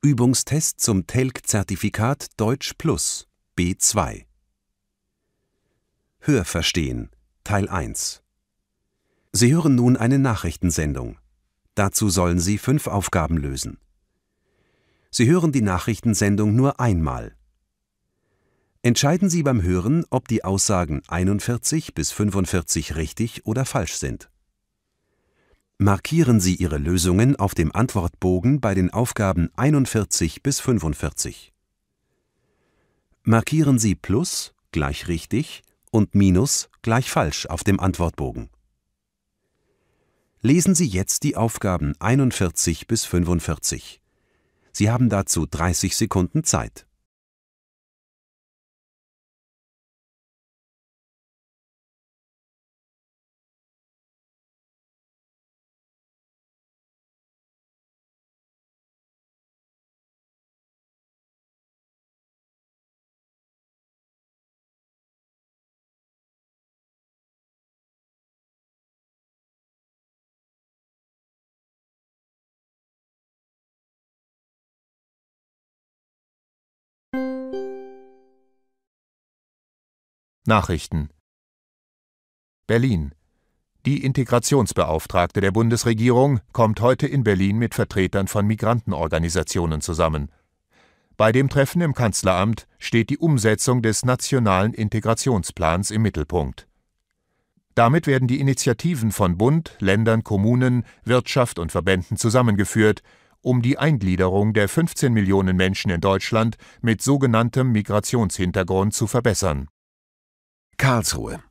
Übungstest zum telk zertifikat Deutsch Plus B2 Hörverstehen Teil 1 Sie hören nun eine Nachrichtensendung. Dazu sollen Sie fünf Aufgaben lösen. Sie hören die Nachrichtensendung nur einmal. Entscheiden Sie beim Hören, ob die Aussagen 41 bis 45 richtig oder falsch sind. Markieren Sie Ihre Lösungen auf dem Antwortbogen bei den Aufgaben 41 bis 45. Markieren Sie Plus gleich richtig und Minus gleich falsch auf dem Antwortbogen. Lesen Sie jetzt die Aufgaben 41 bis 45. Sie haben dazu 30 Sekunden Zeit. Nachrichten Berlin Die Integrationsbeauftragte der Bundesregierung kommt heute in Berlin mit Vertretern von Migrantenorganisationen zusammen. Bei dem Treffen im Kanzleramt steht die Umsetzung des nationalen Integrationsplans im Mittelpunkt. Damit werden die Initiativen von Bund, Ländern, Kommunen, Wirtschaft und Verbänden zusammengeführt um die Eingliederung der 15 Millionen Menschen in Deutschland mit sogenanntem Migrationshintergrund zu verbessern. Karlsruhe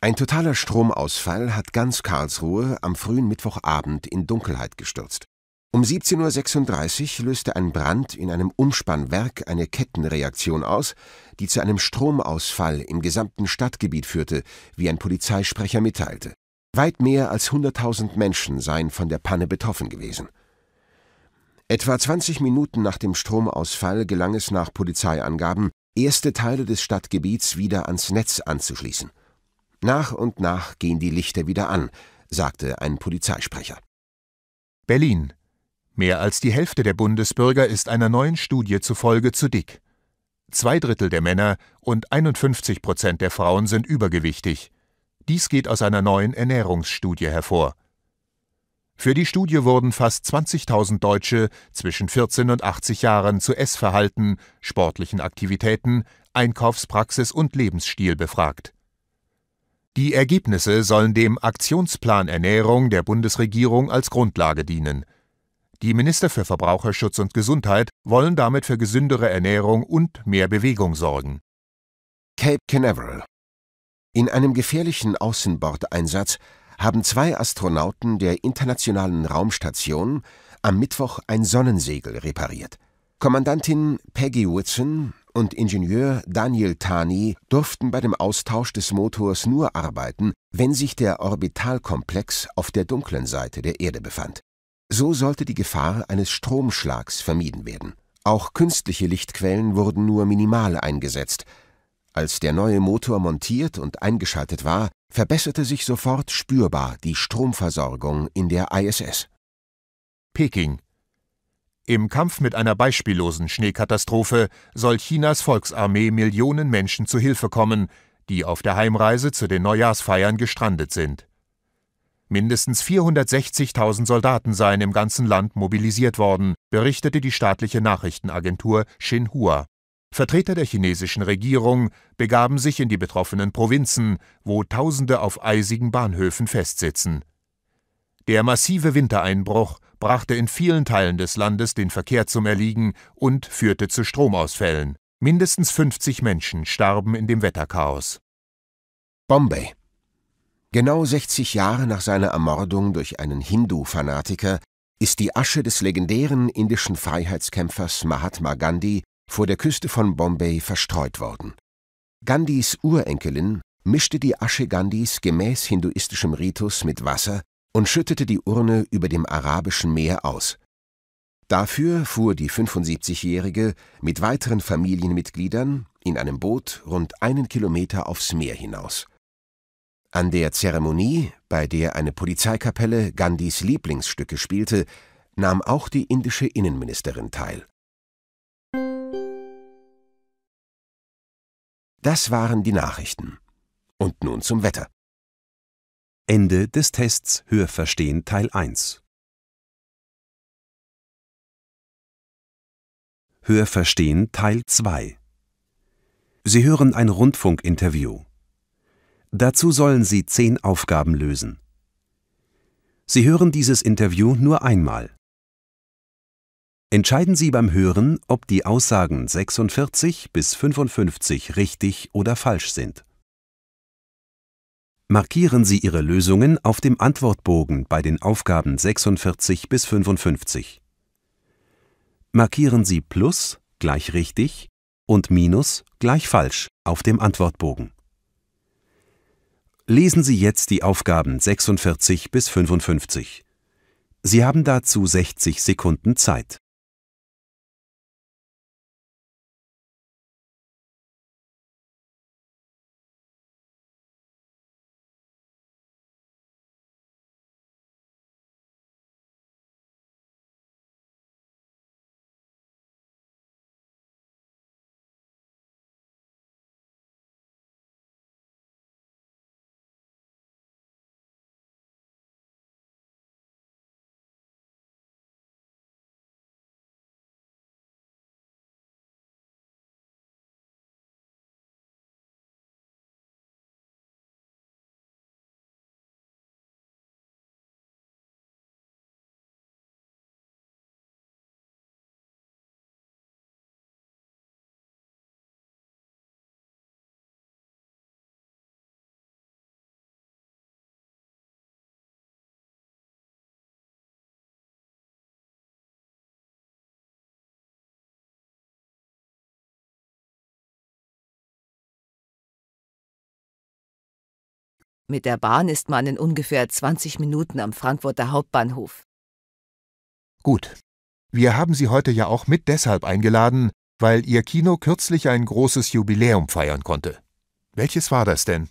ein totaler Stromausfall hat ganz Karlsruhe am frühen Mittwochabend in Dunkelheit gestürzt. Um 17.36 Uhr löste ein Brand in einem Umspannwerk eine Kettenreaktion aus, die zu einem Stromausfall im gesamten Stadtgebiet führte, wie ein Polizeisprecher mitteilte. Weit mehr als 100.000 Menschen seien von der Panne betroffen gewesen. Etwa 20 Minuten nach dem Stromausfall gelang es nach Polizeiangaben, erste Teile des Stadtgebiets wieder ans Netz anzuschließen. Nach und nach gehen die Lichter wieder an, sagte ein Polizeisprecher. Berlin. Mehr als die Hälfte der Bundesbürger ist einer neuen Studie zufolge zu dick. Zwei Drittel der Männer und 51 Prozent der Frauen sind übergewichtig. Dies geht aus einer neuen Ernährungsstudie hervor. Für die Studie wurden fast 20.000 Deutsche zwischen 14 und 80 Jahren zu Essverhalten, sportlichen Aktivitäten, Einkaufspraxis und Lebensstil befragt. Die Ergebnisse sollen dem Aktionsplan Ernährung der Bundesregierung als Grundlage dienen. Die Minister für Verbraucherschutz und Gesundheit wollen damit für gesündere Ernährung und mehr Bewegung sorgen. Cape Canaveral. In einem gefährlichen Außenbordeinsatz haben zwei Astronauten der Internationalen Raumstation am Mittwoch ein Sonnensegel repariert. Kommandantin Peggy Whitson und Ingenieur Daniel Tani durften bei dem Austausch des Motors nur arbeiten, wenn sich der Orbitalkomplex auf der dunklen Seite der Erde befand. So sollte die Gefahr eines Stromschlags vermieden werden. Auch künstliche Lichtquellen wurden nur minimal eingesetzt. Als der neue Motor montiert und eingeschaltet war, verbesserte sich sofort spürbar die Stromversorgung in der ISS. Peking im Kampf mit einer beispiellosen Schneekatastrophe soll Chinas Volksarmee Millionen Menschen zu Hilfe kommen, die auf der Heimreise zu den Neujahrsfeiern gestrandet sind. Mindestens 460.000 Soldaten seien im ganzen Land mobilisiert worden, berichtete die staatliche Nachrichtenagentur Xinhua Vertreter der chinesischen Regierung begaben sich in die betroffenen Provinzen, wo Tausende auf eisigen Bahnhöfen festsitzen. Der massive Wintereinbruch brachte in vielen Teilen des Landes den Verkehr zum Erliegen und führte zu Stromausfällen. Mindestens 50 Menschen starben in dem Wetterchaos. Bombay. Genau 60 Jahre nach seiner Ermordung durch einen Hindu-Fanatiker ist die Asche des legendären indischen Freiheitskämpfers Mahatma Gandhi vor der Küste von Bombay verstreut worden. Gandhis Urenkelin mischte die Asche Gandhis gemäß hinduistischem Ritus mit Wasser und schüttete die Urne über dem arabischen Meer aus. Dafür fuhr die 75-Jährige mit weiteren Familienmitgliedern in einem Boot rund einen Kilometer aufs Meer hinaus. An der Zeremonie, bei der eine Polizeikapelle Gandhis Lieblingsstücke spielte, nahm auch die indische Innenministerin teil. Das waren die Nachrichten. Und nun zum Wetter. Ende des Tests Hörverstehen Teil 1. Hörverstehen Teil 2. Sie hören ein Rundfunkinterview. Dazu sollen Sie zehn Aufgaben lösen. Sie hören dieses Interview nur einmal. Entscheiden Sie beim Hören, ob die Aussagen 46 bis 55 richtig oder falsch sind. Markieren Sie Ihre Lösungen auf dem Antwortbogen bei den Aufgaben 46 bis 55. Markieren Sie Plus gleich richtig und Minus gleich falsch auf dem Antwortbogen. Lesen Sie jetzt die Aufgaben 46 bis 55. Sie haben dazu 60 Sekunden Zeit. Mit der Bahn ist man in ungefähr 20 Minuten am Frankfurter Hauptbahnhof. Gut. Wir haben Sie heute ja auch mit deshalb eingeladen, weil Ihr Kino kürzlich ein großes Jubiläum feiern konnte. Welches war das denn?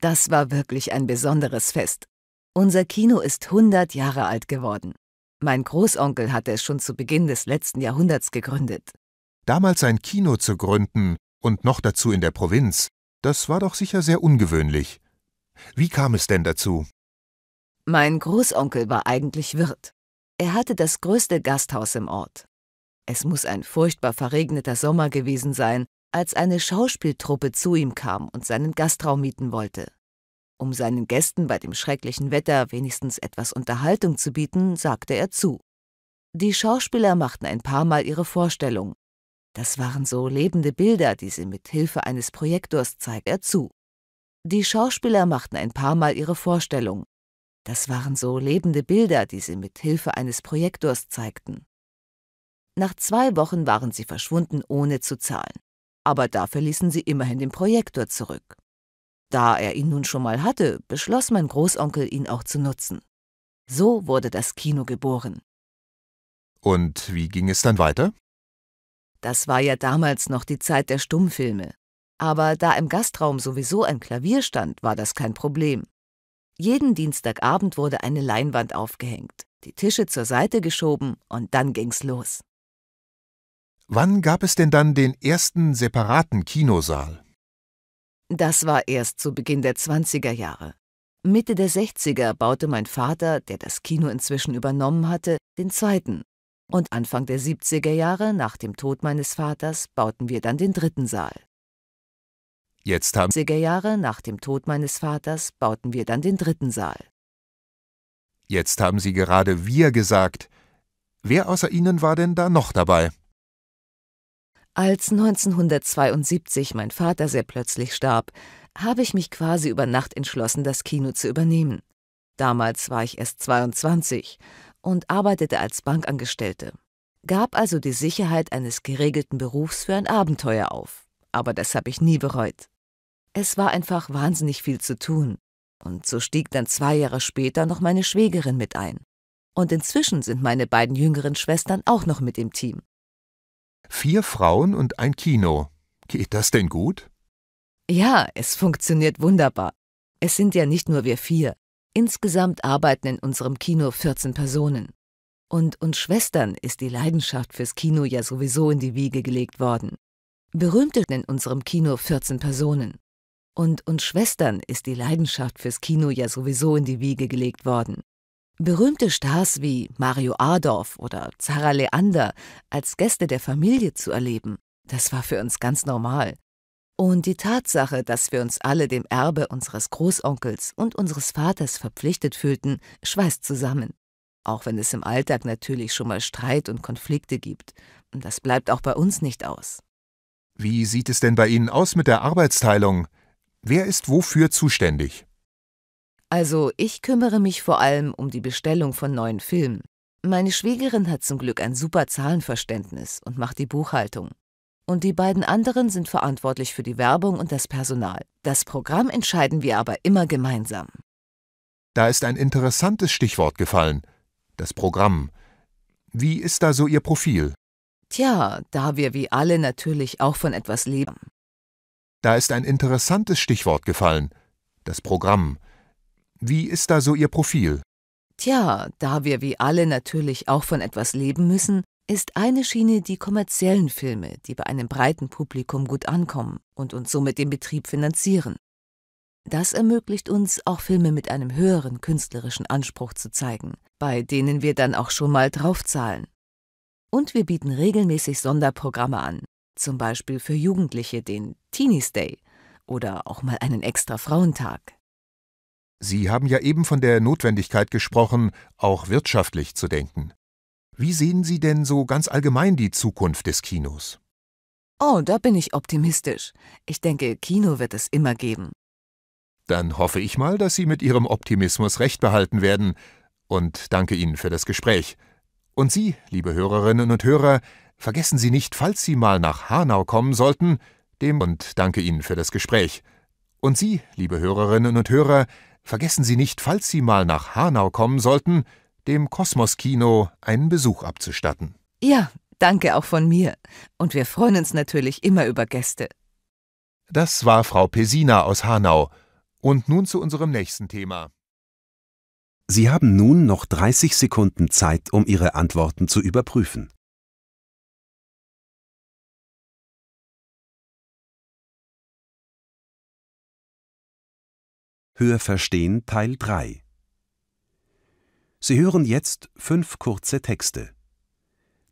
Das war wirklich ein besonderes Fest. Unser Kino ist 100 Jahre alt geworden. Mein Großonkel hatte es schon zu Beginn des letzten Jahrhunderts gegründet. Damals ein Kino zu gründen und noch dazu in der Provinz, das war doch sicher sehr ungewöhnlich. Wie kam es denn dazu? Mein Großonkel war eigentlich Wirt. Er hatte das größte Gasthaus im Ort. Es muss ein furchtbar verregneter Sommer gewesen sein, als eine Schauspieltruppe zu ihm kam und seinen Gastraum mieten wollte. Um seinen Gästen bei dem schrecklichen Wetter wenigstens etwas Unterhaltung zu bieten, sagte er zu. Die Schauspieler machten ein paar Mal ihre Vorstellung. Das waren so lebende Bilder, die sie mit Hilfe eines Projektors zeigte er zu. Die Schauspieler machten ein paar Mal ihre Vorstellung. Das waren so lebende Bilder, die sie mit Hilfe eines Projektors zeigten. Nach zwei Wochen waren sie verschwunden, ohne zu zahlen. Aber dafür ließen sie immerhin den Projektor zurück. Da er ihn nun schon mal hatte, beschloss mein Großonkel, ihn auch zu nutzen. So wurde das Kino geboren. Und wie ging es dann weiter? Das war ja damals noch die Zeit der Stummfilme aber da im Gastraum sowieso ein Klavier stand, war das kein Problem. Jeden Dienstagabend wurde eine Leinwand aufgehängt, die Tische zur Seite geschoben und dann ging's los. Wann gab es denn dann den ersten separaten Kinosaal? Das war erst zu Beginn der 20er Jahre. Mitte der 60er baute mein Vater, der das Kino inzwischen übernommen hatte, den zweiten. Und Anfang der 70er Jahre, nach dem Tod meines Vaters, bauten wir dann den dritten Saal. Jetzt haben 70 Jahre nach dem Tod meines Vaters bauten wir dann den dritten Saal. Jetzt haben Sie gerade wir gesagt. Wer außer Ihnen war denn da noch dabei? Als 1972 mein Vater sehr plötzlich starb, habe ich mich quasi über Nacht entschlossen, das Kino zu übernehmen. Damals war ich erst 22 und arbeitete als Bankangestellte, gab also die Sicherheit eines geregelten Berufs für ein Abenteuer auf. Aber das habe ich nie bereut. Es war einfach wahnsinnig viel zu tun. Und so stieg dann zwei Jahre später noch meine Schwägerin mit ein. Und inzwischen sind meine beiden jüngeren Schwestern auch noch mit im Team. Vier Frauen und ein Kino. Geht das denn gut? Ja, es funktioniert wunderbar. Es sind ja nicht nur wir vier. Insgesamt arbeiten in unserem Kino 14 Personen. Und uns Schwestern ist die Leidenschaft fürs Kino ja sowieso in die Wiege gelegt worden. Berühmte in unserem Kino 14 Personen. Und uns Schwestern ist die Leidenschaft fürs Kino ja sowieso in die Wiege gelegt worden. Berühmte Stars wie Mario Adorf oder Zara Leander als Gäste der Familie zu erleben, das war für uns ganz normal. Und die Tatsache, dass wir uns alle dem Erbe unseres Großonkels und unseres Vaters verpflichtet fühlten, schweißt zusammen. Auch wenn es im Alltag natürlich schon mal Streit und Konflikte gibt. Das bleibt auch bei uns nicht aus. Wie sieht es denn bei Ihnen aus mit der Arbeitsteilung? Wer ist wofür zuständig? Also, ich kümmere mich vor allem um die Bestellung von neuen Filmen. Meine Schwiegerin hat zum Glück ein super Zahlenverständnis und macht die Buchhaltung. Und die beiden anderen sind verantwortlich für die Werbung und das Personal. Das Programm entscheiden wir aber immer gemeinsam. Da ist ein interessantes Stichwort gefallen. Das Programm. Wie ist da so Ihr Profil? Tja, da wir wie alle natürlich auch von etwas leben. Da ist ein interessantes Stichwort gefallen. Das Programm. Wie ist da so Ihr Profil? Tja, da wir wie alle natürlich auch von etwas leben müssen, ist eine Schiene die kommerziellen Filme, die bei einem breiten Publikum gut ankommen und uns somit den Betrieb finanzieren. Das ermöglicht uns, auch Filme mit einem höheren künstlerischen Anspruch zu zeigen, bei denen wir dann auch schon mal draufzahlen. Und wir bieten regelmäßig Sonderprogramme an, zum Beispiel für Jugendliche den Teenies Day oder auch mal einen extra Frauentag. Sie haben ja eben von der Notwendigkeit gesprochen, auch wirtschaftlich zu denken. Wie sehen Sie denn so ganz allgemein die Zukunft des Kinos? Oh, da bin ich optimistisch. Ich denke, Kino wird es immer geben. Dann hoffe ich mal, dass Sie mit Ihrem Optimismus recht behalten werden und danke Ihnen für das Gespräch. Und Sie, liebe Hörerinnen und Hörer, Vergessen Sie nicht, falls Sie mal nach Hanau kommen sollten, dem und danke Ihnen für das Gespräch. Und Sie, liebe Hörerinnen und Hörer, vergessen Sie nicht, falls Sie mal nach Hanau kommen sollten, dem Kosmos Kino einen Besuch abzustatten. Ja, danke auch von mir. Und wir freuen uns natürlich immer über Gäste. Das war Frau Pesina aus Hanau. Und nun zu unserem nächsten Thema. Sie haben nun noch 30 Sekunden Zeit, um Ihre Antworten zu überprüfen. Hörverstehen Teil 3. Sie hören jetzt fünf kurze Texte.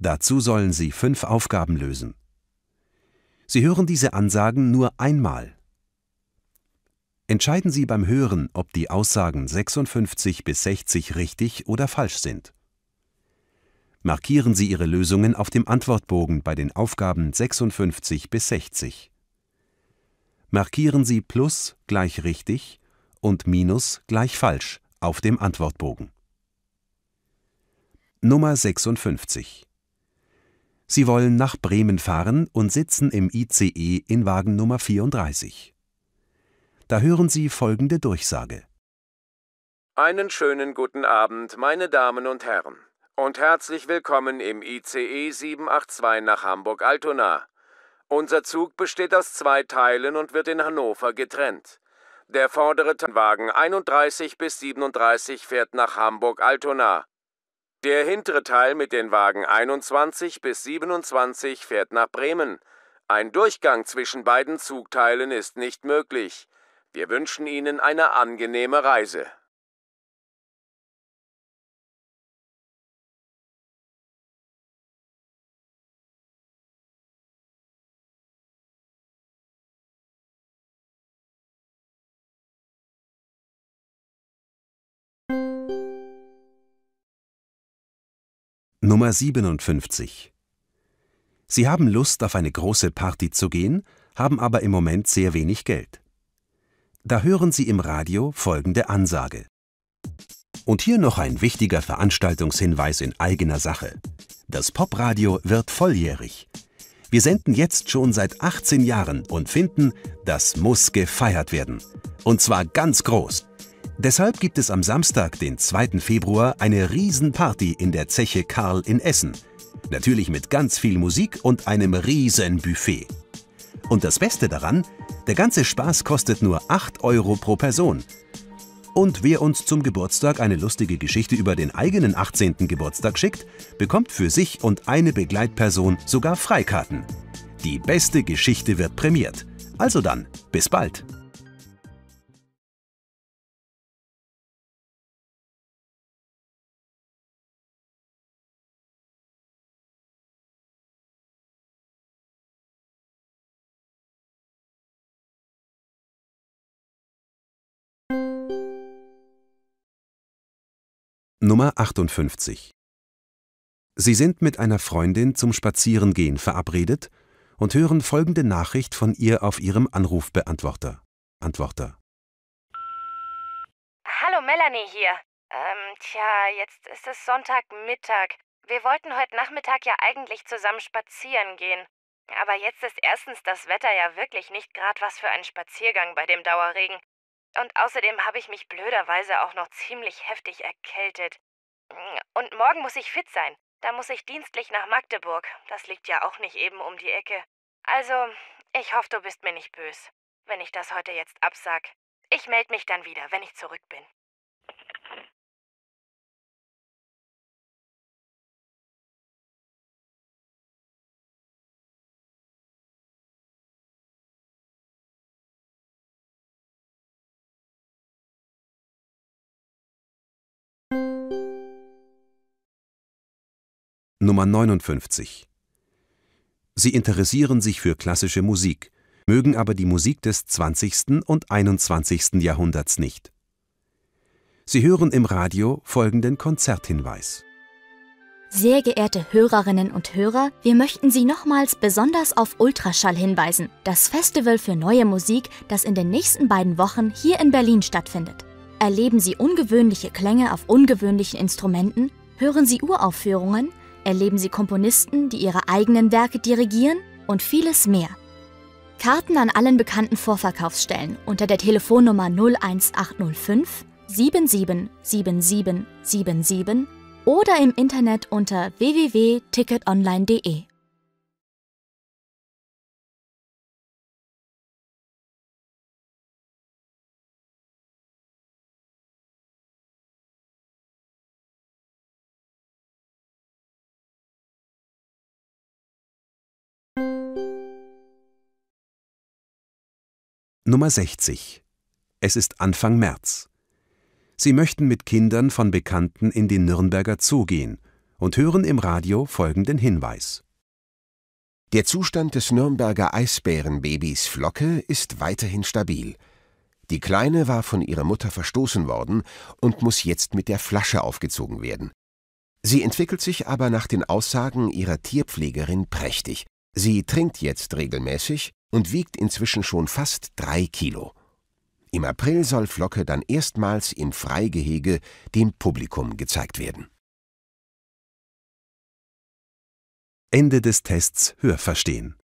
Dazu sollen Sie fünf Aufgaben lösen. Sie hören diese Ansagen nur einmal. Entscheiden Sie beim Hören, ob die Aussagen 56 bis 60 richtig oder falsch sind. Markieren Sie Ihre Lösungen auf dem Antwortbogen bei den Aufgaben 56 bis 60. Markieren Sie Plus gleich richtig und Minus gleich falsch auf dem Antwortbogen. Nummer 56 Sie wollen nach Bremen fahren und sitzen im ICE in Wagen Nummer 34. Da hören Sie folgende Durchsage. Einen schönen guten Abend, meine Damen und Herren, und herzlich willkommen im ICE 782 nach Hamburg-Altona. Unser Zug besteht aus zwei Teilen und wird in Hannover getrennt. Der vordere Wagen 31 bis 37 fährt nach Hamburg-Altona. Der hintere Teil mit den Wagen 21 bis 27 fährt nach Bremen. Ein Durchgang zwischen beiden Zugteilen ist nicht möglich. Wir wünschen Ihnen eine angenehme Reise. Nummer 57. Sie haben Lust, auf eine große Party zu gehen, haben aber im Moment sehr wenig Geld. Da hören Sie im Radio folgende Ansage. Und hier noch ein wichtiger Veranstaltungshinweis in eigener Sache. Das Popradio wird volljährig. Wir senden jetzt schon seit 18 Jahren und finden, das muss gefeiert werden. Und zwar ganz groß. Deshalb gibt es am Samstag, den 2. Februar, eine Riesenparty in der Zeche Karl in Essen. Natürlich mit ganz viel Musik und einem riesen Buffet. Und das Beste daran, der ganze Spaß kostet nur 8 Euro pro Person. Und wer uns zum Geburtstag eine lustige Geschichte über den eigenen 18. Geburtstag schickt, bekommt für sich und eine Begleitperson sogar Freikarten. Die beste Geschichte wird prämiert. Also dann, bis bald! Nummer 58 Sie sind mit einer Freundin zum Spazierengehen verabredet und hören folgende Nachricht von ihr auf ihrem Anrufbeantworter. Antworter. Hallo Melanie hier. Ähm, tja, jetzt ist es Sonntagmittag. Wir wollten heute Nachmittag ja eigentlich zusammen spazieren gehen. Aber jetzt ist erstens das Wetter ja wirklich nicht gerade was für einen Spaziergang bei dem Dauerregen. Und außerdem habe ich mich blöderweise auch noch ziemlich heftig erkältet. Mm, und morgen muss ich fit sein. Da muss ich dienstlich nach Magdeburg. Das liegt ja auch nicht eben um die Ecke. Also, ich hoffe, du bist mir nicht bös, wenn ich das heute jetzt absag. Ich melde mich dann wieder, wenn ich zurück bin. Nummer 59. Sie interessieren sich für klassische Musik, mögen aber die Musik des 20. und 21. Jahrhunderts nicht. Sie hören im Radio folgenden Konzerthinweis. Sehr geehrte Hörerinnen und Hörer, wir möchten Sie nochmals besonders auf Ultraschall hinweisen, das Festival für neue Musik, das in den nächsten beiden Wochen hier in Berlin stattfindet. Erleben Sie ungewöhnliche Klänge auf ungewöhnlichen Instrumenten, hören Sie Uraufführungen, erleben Sie Komponisten, die ihre eigenen Werke dirigieren und vieles mehr. Karten an allen bekannten Vorverkaufsstellen unter der Telefonnummer 01805 777777 oder im Internet unter www.ticketonline.de. Nummer 60. Es ist Anfang März. Sie möchten mit Kindern von Bekannten in den Nürnberger Zoo gehen und hören im Radio folgenden Hinweis. Der Zustand des Nürnberger Eisbärenbabys Flocke ist weiterhin stabil. Die Kleine war von ihrer Mutter verstoßen worden und muss jetzt mit der Flasche aufgezogen werden. Sie entwickelt sich aber nach den Aussagen ihrer Tierpflegerin prächtig. Sie trinkt jetzt regelmäßig, und wiegt inzwischen schon fast drei Kilo. Im April soll Flocke dann erstmals im Freigehege dem Publikum gezeigt werden. Ende des Tests Hörverstehen